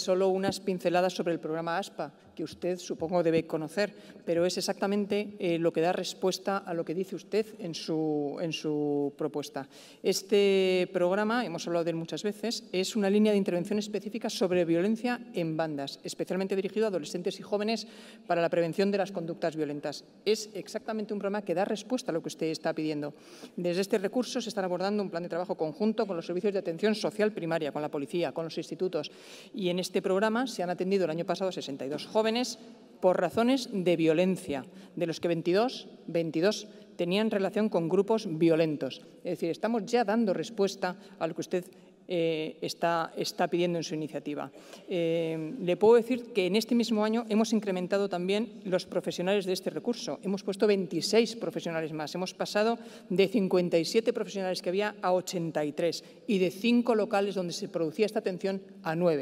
Solo unas pinceladas sobre el programa ASPA, que usted supongo debe conocer, pero es exactamente eh, lo que da respuesta a lo que dice usted en su, en su propuesta. Este programa, hemos hablado de él muchas veces, es una línea de intervención específica sobre violencia en bandas, especialmente dirigido a adolescentes y jóvenes para la prevención de las conductas violentas. Es exactamente un programa que da respuesta a lo que usted está pidiendo. Desde este recurso se están abordando un plan de trabajo conjunto con los servicios de atención social primaria, con la policía, con los institutos y en este este programa se han atendido el año pasado 62 jóvenes por razones de violencia, de los que 22, 22 tenían relación con grupos violentos. Es decir, estamos ya dando respuesta a lo que usted eh, está, está, pidiendo en su iniciativa. Eh, le puedo decir que en este mismo año hemos incrementado también los profesionales de este recurso. Hemos puesto 26 profesionales más. Hemos pasado de 57 profesionales que había a 83 y de cinco locales donde se producía esta atención a nueve